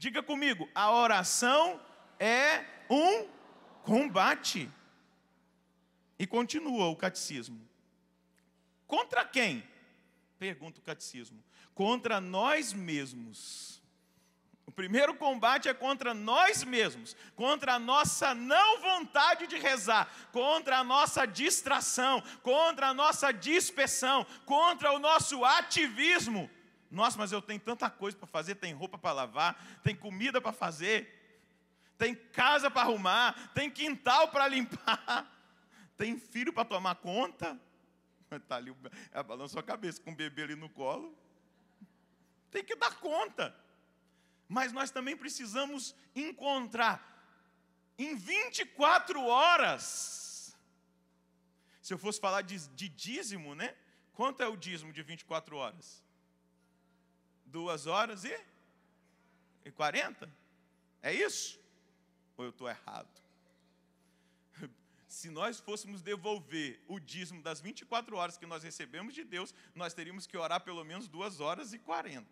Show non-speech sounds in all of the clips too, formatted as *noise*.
Diga comigo, a oração é um combate. E continua o catecismo. Contra quem? Pergunta o catecismo. Contra nós mesmos. O primeiro combate é contra nós mesmos, contra a nossa não vontade de rezar, contra a nossa distração, contra a nossa dispersão, contra o nosso ativismo. Nossa, mas eu tenho tanta coisa para fazer, tem roupa para lavar, tem comida para fazer, tem casa para arrumar, tem quintal para limpar, *laughs* tem filho para tomar conta. Está *laughs* ali, ela balança a cabeça com o bebê ali no colo. Tem que dar conta. Mas nós também precisamos encontrar em 24 horas. Se eu fosse falar de, de dízimo, né? Quanto é o dízimo de 24 horas? duas horas e, e 40? É isso? Ou eu estou errado? Se nós fôssemos devolver o dízimo das 24 horas que nós recebemos de Deus, nós teríamos que orar pelo menos duas horas e 40.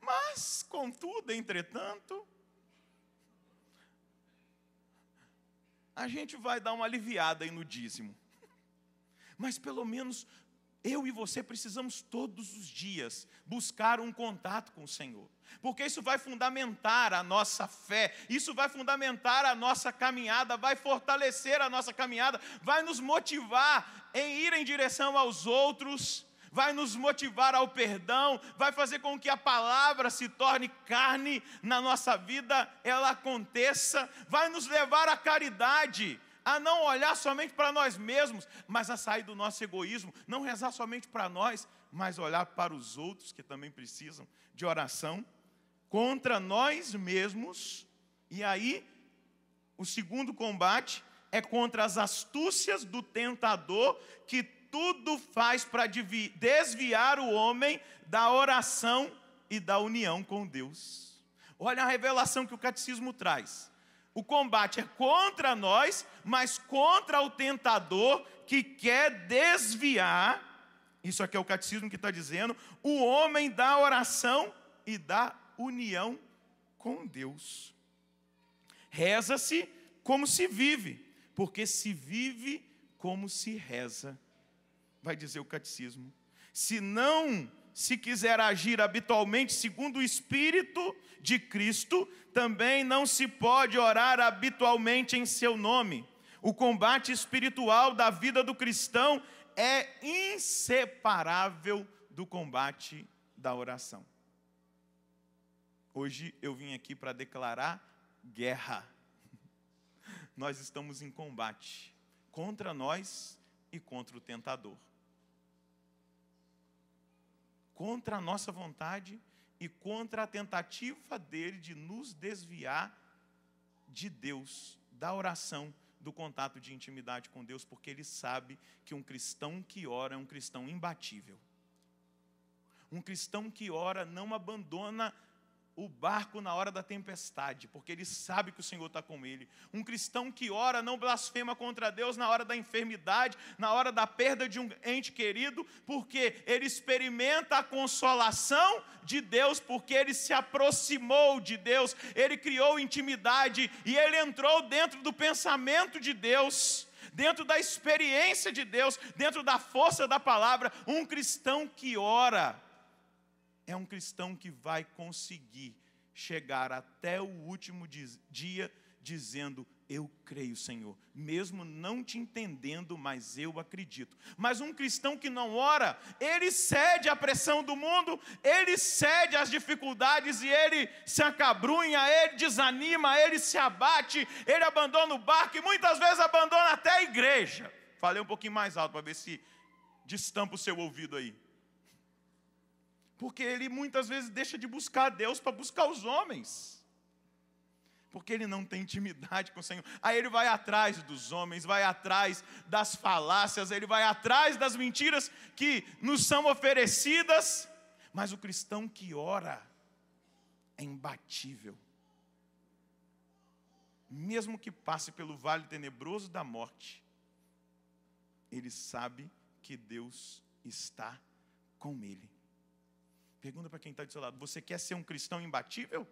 Mas, contudo, entretanto, a gente vai dar uma aliviada aí no dízimo. Mas pelo menos eu e você precisamos todos os dias buscar um contato com o Senhor, porque isso vai fundamentar a nossa fé, isso vai fundamentar a nossa caminhada, vai fortalecer a nossa caminhada, vai nos motivar em ir em direção aos outros, vai nos motivar ao perdão, vai fazer com que a palavra se torne carne na nossa vida, ela aconteça, vai nos levar à caridade a não olhar somente para nós mesmos, mas a sair do nosso egoísmo, não rezar somente para nós, mas olhar para os outros que também precisam de oração contra nós mesmos. E aí, o segundo combate é contra as astúcias do tentador que tudo faz para desviar o homem da oração e da união com Deus. Olha a revelação que o catecismo traz. O combate é contra nós, mas contra o tentador que quer desviar. Isso aqui é o catecismo que está dizendo: o homem da oração e da união com Deus. Reza-se como se vive, porque se vive como se reza, vai dizer o catecismo. Se não se quiser agir habitualmente segundo o Espírito de Cristo, também não se pode orar habitualmente em seu nome. O combate espiritual da vida do cristão é inseparável do combate da oração. Hoje eu vim aqui para declarar guerra. *laughs* Nós estamos em combate contra nós e contra o tentador contra a nossa vontade e contra a tentativa dele de nos desviar de Deus, da oração, do contato de intimidade com Deus, porque ele sabe que um cristão que ora é um cristão imbatível. Um cristão que ora não abandona o barco na hora da tempestade, porque ele sabe que o Senhor está com ele. Um cristão que ora não blasfema contra Deus na hora da enfermidade, na hora da perda de um ente querido, porque ele experimenta a consolação de Deus, porque ele se aproximou de Deus, ele criou intimidade e ele entrou dentro do pensamento de Deus. Dentro da experiência de Deus, dentro da força da palavra, um cristão que ora é um cristão que vai conseguir chegar até o último dia dizendo: Eu creio, Senhor, mesmo não te entendendo, mas eu acredito. Mas um cristão que não ora, ele cede à pressão do mundo, ele cede às dificuldades e ele se acabrunha, ele desanima, ele se abate, ele abandona o barco e muitas vezes abandona até a igreja. Falei um pouquinho mais alto para ver se destampa o seu ouvido aí. Porque ele muitas vezes deixa de buscar Deus para buscar os homens. Porque ele não tem intimidade com o Senhor. Aí ele vai atrás dos homens, vai atrás das falácias, ele vai atrás das mentiras que nos são oferecidas. Mas o cristão que ora é imbatível. Mesmo que passe pelo vale tenebroso da morte, ele sabe que Deus está com ele. Pergunta para quem está do seu lado: você quer ser um cristão imbatível?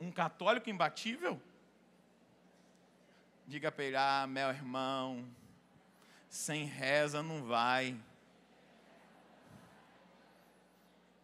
Um católico imbatível? Diga para ele: ah, meu irmão, sem reza não vai.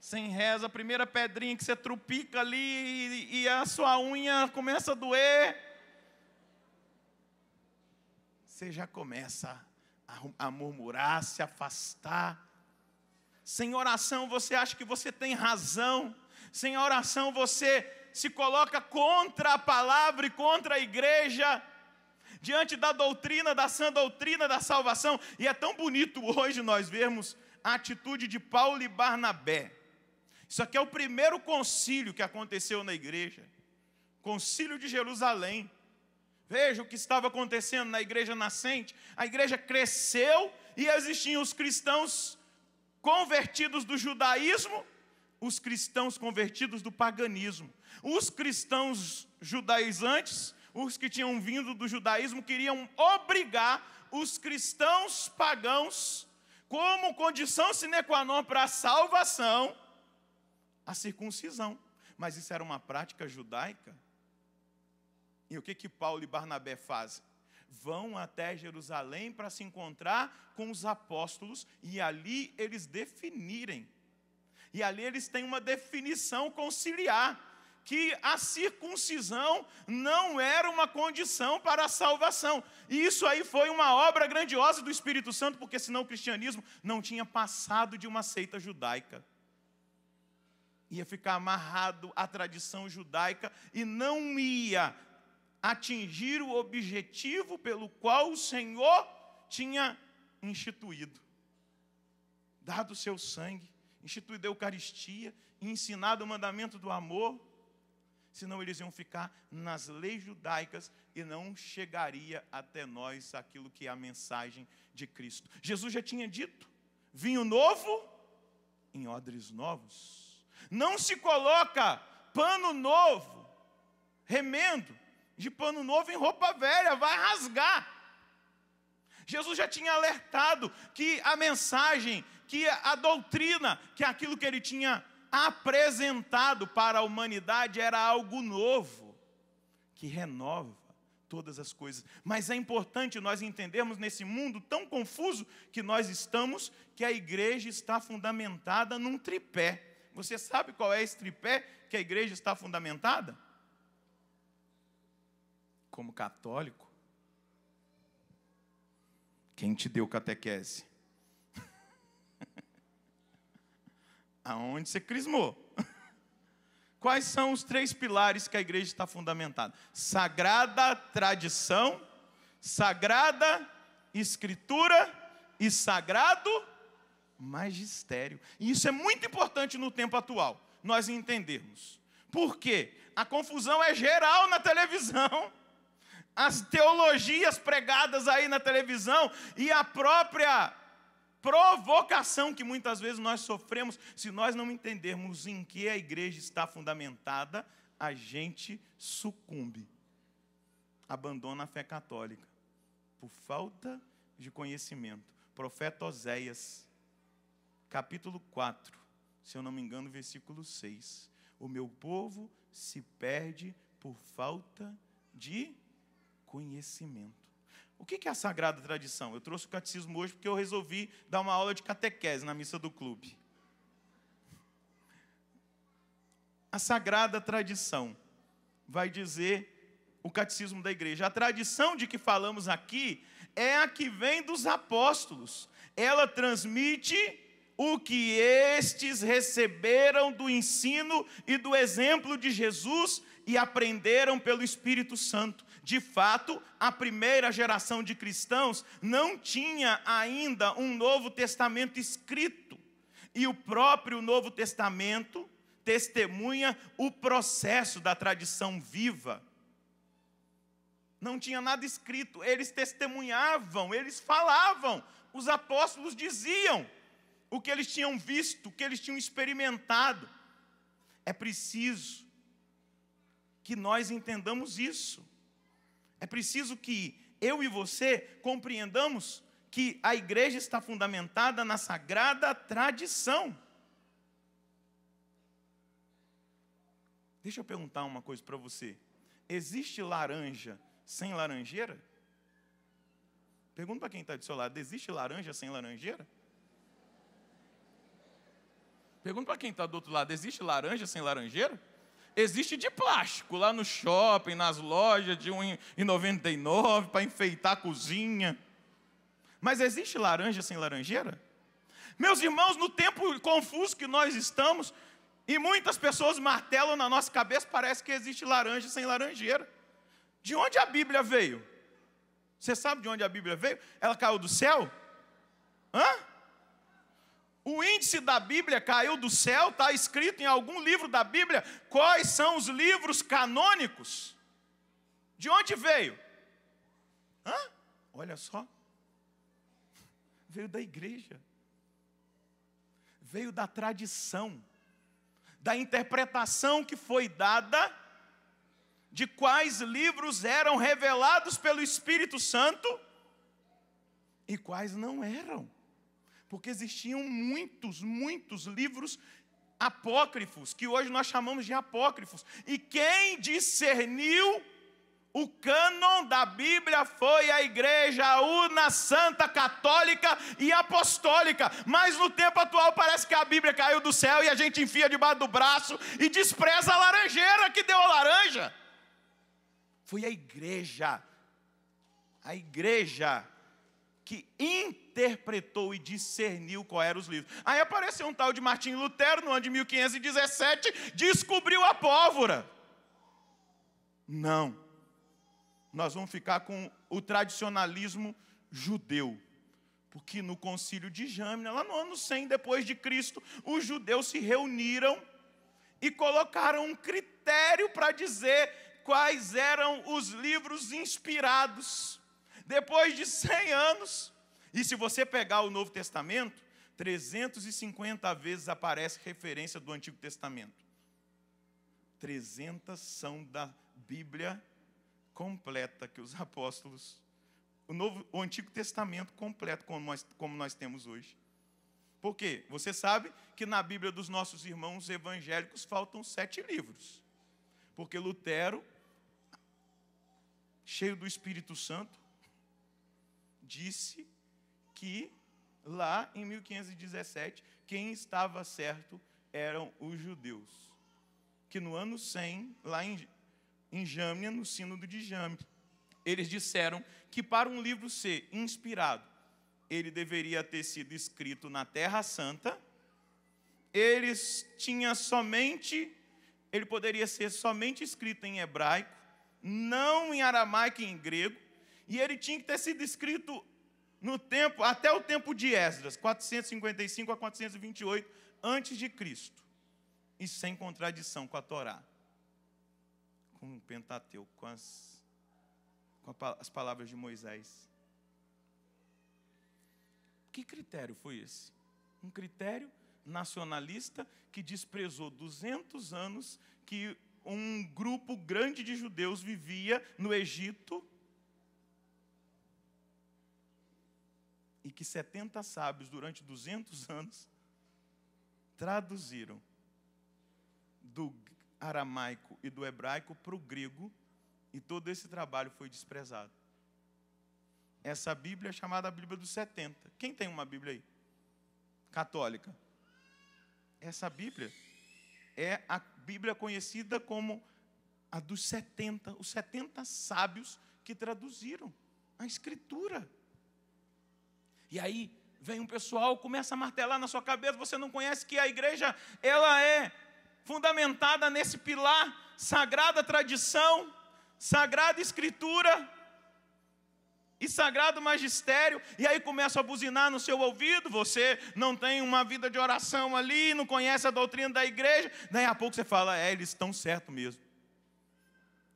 Sem reza, a primeira pedrinha que você trupica ali e, a sua unha começa a doer, você já começa a, a murmurar, se afastar sem oração você acha que você tem razão. Sem oração você se coloca contra a palavra e contra a igreja, diante da doutrina, da sã doutrina da salvação. E é tão bonito hoje nós vermos a atitude de Paulo e Barnabé. Isso aqui é o primeiro concílio que aconteceu na igreja. Concílio de Jerusalém. Veja o que estava acontecendo na igreja nascente. A igreja cresceu e existiam os cristãos convertidos do judaísmo, os cristãos convertidos do paganismo. Os cristãos judaizantes, os que tinham vindo do judaísmo, queriam obrigar os cristãos pagãos, como condição sine qua non para a salvação, a circuncisão. Mas isso era uma prática judaica. E o que, que Paulo e Barnabé fazem? vão até Jerusalém para se encontrar com os apóstolos e ali eles definirem. E ali eles têm uma definição conciliar que a circuncisão não era uma condição para a salvação. E isso aí foi uma obra grandiosa do Espírito Santo, porque senão o cristianismo não tinha passado de uma seita judaica. Ia ficar amarrado à tradição judaica e não ia atingir o objetivo pelo qual o Senhor tinha instituído, dado o seu sangue, instituído a Eucaristia, ensinado o mandamento do amor, senão eles iam ficar nas leis judaicas e não chegaria até nós aquilo que é a mensagem de Cristo. Jesus já tinha dito: vinho novo em odres novos. Não se coloca pano novo, remendo, de pano novo em roupa velha, vai rasgar. Jesus já tinha alertado que a mensagem, que a doutrina, que aquilo que ele tinha apresentado para a humanidade era algo novo, que renova todas as coisas. Mas é importante nós entendermos nesse mundo tão confuso que nós estamos, que a igreja está fundamentada num tripé. Você sabe qual é esse tripé que a igreja está fundamentada? como católico? Quem te deu catequese? *laughs* Aonde você crismou? *laughs* Quais são os três pilares que a igreja está fundamentada? Sagrada tradição, sagrada escritura e sagrado magistério. E isso é muito importante no tempo atual, nós entendermos. Por quê? A confusão é geral na televisão. *laughs* as teologias pregadas aí na televisão e a própria provocação que muitas vezes nós sofremos, se nós não entendermos em que a igreja está fundamentada, a gente sucumbe, abandona a fé católica por falta de conhecimento. Profeta Oséias, capítulo 4, se eu não me engano, versículo 6. O meu povo se perde por falta de conhecimento. O que é a sagrada tradição? Eu trouxe o catecismo hoje porque eu resolvi dar uma aula de catequese na missa do clube. A sagrada tradição vai dizer o catecismo da igreja. A tradição de que falamos aqui é a que vem dos apóstolos. Ela transmite o que estes receberam do ensino e do exemplo de Jesus e aprenderam pelo Espírito Santo. De fato, a primeira geração de cristãos não tinha ainda um Novo Testamento escrito. E o próprio Novo Testamento testemunha o processo da tradição viva. Não tinha nada escrito, eles testemunhavam, eles falavam, os apóstolos diziam o que eles tinham visto, o que eles tinham experimentado. É preciso que nós entendamos isso. É preciso que eu e você compreendamos que a igreja está fundamentada na sagrada tradição. Deixa eu perguntar uma coisa para você. Existe laranja sem laranjeira? Pergunta para quem está do seu lado: existe laranja sem laranjeira? Pergunta para quem está do outro lado: existe laranja sem laranjeira? Existe de plástico lá no shopping, nas lojas de 1,99 para enfeitar a cozinha. Mas existe laranja sem laranjeira? Meus irmãos, no tempo confuso que nós estamos, e muitas pessoas martelam na nossa cabeça, parece que existe laranja sem laranjeira. De onde a Bíblia veio? Você sabe de onde a Bíblia veio? Ela caiu do céu? Hã? O índice da Bíblia caiu do céu, está escrito em algum livro da Bíblia quais são os livros canônicos. De onde veio? Hã? Olha só. Veio da igreja. Veio da tradição. Da interpretação que foi dada de quais livros eram revelados pelo Espírito Santo e quais não eram porque existiam muitos, muitos livros apócrifos, que hoje nós chamamos de apócrifos. E quem discerniu o cânon da Bíblia foi a igreja una, santa, católica e apostólica. Mas no tempo atual parece que a Bíblia caiu do céu e a gente enfia debaixo do braço e despreza a laranjeira que deu a laranja. Foi a igreja, a igreja que interpretou e discerniu qual eram os livros. Aí apareceu um tal de Martim Lutero, no ano de 1517, descobriu a pólvora. Não. Nós vamos ficar com o tradicionalismo judeu. Porque no concílio de Jâmina, lá no ano 100 depois de Cristo, os judeus se reuniram e colocaram um critério para dizer quais eram os livros inspirados. Depois de 100 anos, e se você pegar o Novo Testamento, 350 vezes aparece referência do Antigo Testamento. 300 são da Bíblia completa que os *laughs* apóstolos, o, novo, o Antigo Testamento completo, como nós, como nós temos hoje. Por quê? Você sabe que na Bíblia dos nossos irmãos evangélicos faltam sete livros. Porque Lutero, cheio do Espírito Santo, disse que lá em 1517, quem estava certo eram os judeus. Que no ano 100, lá em, em Jâmnia, no Sínodo de Jâmnia, eles disseram que para um livro ser inspirado, ele deveria ter sido escrito na Terra Santa. Eles tinha somente ele poderia ser somente escrito em hebraico, não em aramaico e em grego, e ele tinha que ter sido escrito no tempo, até o tempo de Esdras, 455 a 428 antes de Cristo. E sem contradição com a Torá. Com o Pentateuco, com as, com as palavras de Moisés. Que critério foi esse? Um critério nacionalista que desprezou 200 anos que um grupo grande de judeus vivia no Egito que 70 sábios, durante 200 *laughs* anos, traduziram do aramaico e do hebraico para o grego, e todo esse trabalho foi desprezado. Essa Bíblia é chamada a Bíblia dos 70. Quem tem uma Bíblia aí? Católica. Essa Bíblia é a Bíblia conhecida como a dos 70, os 70 sábios que traduziram a Escritura. E aí vem um pessoal, começa a martelar na sua cabeça, você não conhece que a igreja, ela é fundamentada nesse pilar, sagrada tradição, sagrada escritura e sagrado magistério, e aí começa a buzinar no seu ouvido, você não tem uma vida de oração ali, não conhece a doutrina da igreja, daí a pouco você fala, é, eles estão certo mesmo.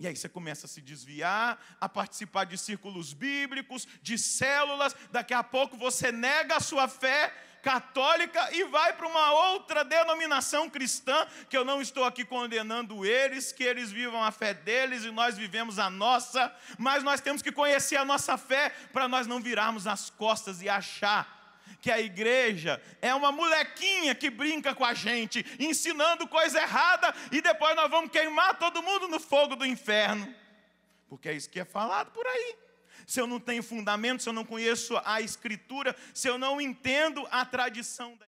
E aí você começa a se desviar, a participar de círculos bíblicos, de células, daqui a pouco você nega a sua fé católica e vai para uma outra denominação cristã, que eu não estou aqui condenando eles, que eles vivam a fé deles e nós vivemos a nossa, mas nós temos que conhecer a nossa fé para nós não virarmos as costas e achar que a igreja é uma molequinha que brinca com a gente, ensinando coisa errada e depois nós vamos queimar todo mundo no fogo do inferno. Porque é isso que é falado por aí. Se eu não tenho fundamento, se eu não conheço a escritura, se eu não entendo a tradição da